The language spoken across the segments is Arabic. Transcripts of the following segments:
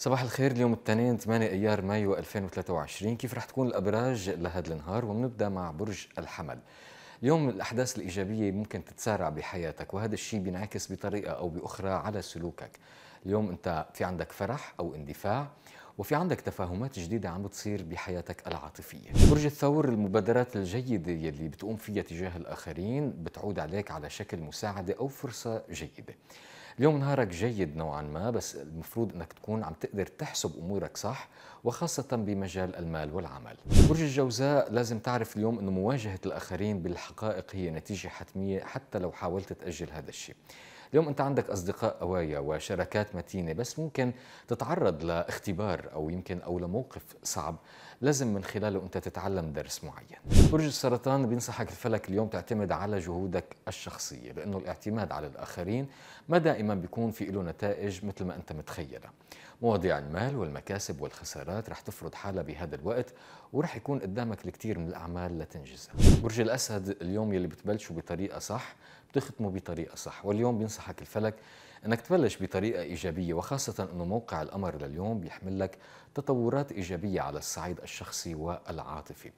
صباح الخير اليوم الاثنين 8 ايار مايو 2023 كيف رح تكون الابراج لهذا النهار وبنبدا مع برج الحمل اليوم الاحداث الايجابيه ممكن تتسارع بحياتك وهذا الشيء بينعكس بطريقه او باخرى على سلوكك اليوم انت في عندك فرح او اندفاع وفي عندك تفاهمات جديدة عم بتصير بحياتك العاطفية برج الثور المبادرات الجيدة يلي بتقوم فيها تجاه الآخرين بتعود عليك على شكل مساعدة أو فرصة جيدة اليوم نهارك جيد نوعا ما بس المفروض انك تكون عم تقدر تحسب امورك صح وخاصة بمجال المال والعمل. برج الجوزاء لازم تعرف اليوم انه مواجهة الاخرين بالحقائق هي نتيجة حتمية حتى لو حاولت تأجل هذا الشيء. اليوم أنت عندك أصدقاء قوايا وشركات متينة بس ممكن تتعرض لاختبار أو يمكن أو لموقف صعب لازم من خلاله أنت تتعلم درس معين برج السرطان بينصحك الفلك اليوم تعتمد على جهودك الشخصية لأنه الاعتماد على الآخرين ما دائما بيكون في له نتائج مثل ما أنت متخيلة مواضيع المال والمكاسب والخسارات رح تفرض حالها بهذا الوقت ورح يكون قدامك الكثير من الأعمال لتنجزها برج الأسد اليوم يلي بتبلشوا بطريقة صح بتختمه بطريقه صح واليوم بينصحك الفلك انك تبلش بطريقه ايجابيه وخاصه انه موقع الامر لليوم بيحمل لك تطورات ايجابيه على الصعيد الشخصي والعاطفي.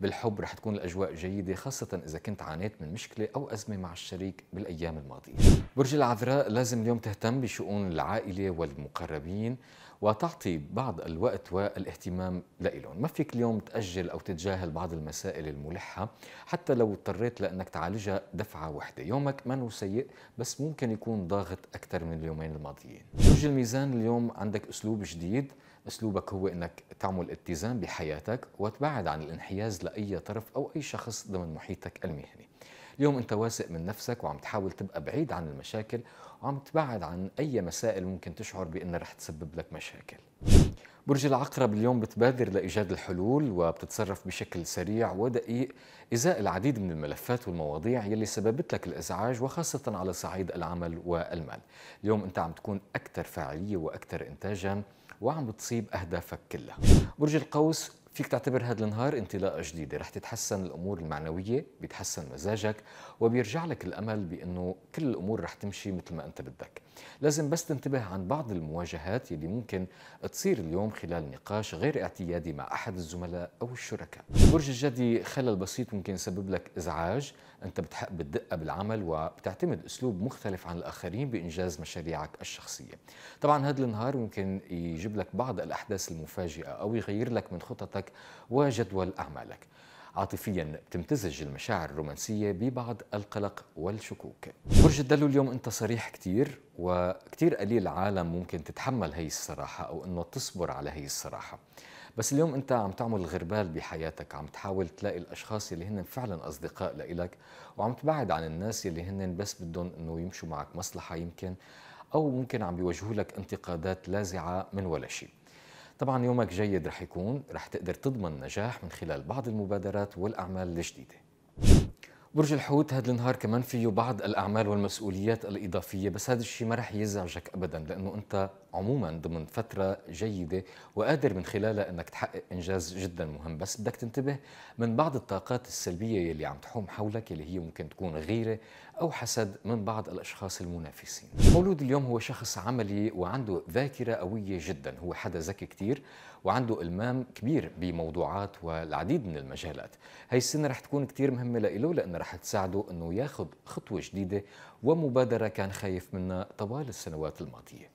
بالحب رح تكون الاجواء جيده خاصه اذا كنت عانيت من مشكله او ازمه مع الشريك بالايام الماضيه. برج العذراء لازم اليوم تهتم بشؤون العائله والمقربين وتعطي بعض الوقت والاهتمام لإلهم ما فيك اليوم تأجل أو تتجاهل بعض المسائل الملحة حتى لو اضطريت لأنك تعالجها دفعة واحدة يومك ما سيء بس ممكن يكون ضاغط أكثر اكثر من اليومين الماضيين برج الميزان اليوم عندك اسلوب جديد اسلوبك هو انك تعمل اتزان بحياتك وتبعد عن الانحياز لاي طرف او اي شخص ضمن محيطك المهني اليوم انت واثق من نفسك وعم تحاول تبقى بعيد عن المشاكل وعم تبعد عن اي مسائل ممكن تشعر بانها رح تسبب لك مشاكل برج العقرب اليوم بتبادر لايجاد الحلول وبتتصرف بشكل سريع ودقيق ازاء العديد من الملفات والمواضيع يلي سببت لك الازعاج وخاصه على صعيد العمل والمال. اليوم انت عم تكون اكثر فاعليه واكثر انتاجا وعم بتصيب اهدافك كلها. برج القوس فيك تعتبر هذا النهار انطلاقه جديده رح تتحسن الامور المعنويه بيتحسن مزاجك وبيرجع لك الامل بانه كل الامور رح تمشي مثل ما انت بدك لازم بس تنتبه عن بعض المواجهات يلي ممكن تصير اليوم خلال نقاش غير اعتيادي مع احد الزملاء او الشركاء برج الجدي خلل بسيط ممكن يسبب لك ازعاج انت بتحق بالدقه بالعمل وبتعتمد اسلوب مختلف عن الاخرين بانجاز مشاريعك الشخصيه طبعا هذا النهار ممكن يجيب لك بعض الاحداث المفاجئه او يغير لك من خططك حياتك وجدول أعمالك عاطفيا تمتزج المشاعر الرومانسية ببعض القلق والشكوك برج الدلو اليوم أنت صريح كتير وكتير قليل عالم ممكن تتحمل هي الصراحة أو أنه تصبر على هي الصراحة بس اليوم أنت عم تعمل غربال بحياتك عم تحاول تلاقي الأشخاص اللي هن فعلا أصدقاء لإلك وعم تبعد عن الناس اللي هن بس بدهم أنه يمشوا معك مصلحة يمكن أو ممكن عم بيوجهوا لك انتقادات لاذعة من ولا شيء طبعا يومك جيد رح يكون رح تقدر تضمن نجاح من خلال بعض المبادرات والأعمال الجديدة برج الحوت هذا النهار كمان فيه بعض الاعمال والمسؤوليات الاضافيه بس هذا الشيء ما رح يزعجك ابدا لانه انت عموما ضمن فتره جيده وقادر من خلالها انك تحقق انجاز جدا مهم بس بدك تنتبه من بعض الطاقات السلبيه يلي عم تحوم حولك يلي هي ممكن تكون غيره او حسد من بعض الاشخاص المنافسين مولود اليوم هو شخص عملي وعنده ذاكره قويه جدا هو حدا ذكي كثير وعنده المام كبير بموضوعات والعديد من المجالات هي السنه رح تكون كثير مهمه لإله لانه رح تساعده أنه ياخذ خطوة جديدة ومبادرة كان خايف منها طوال السنوات الماضية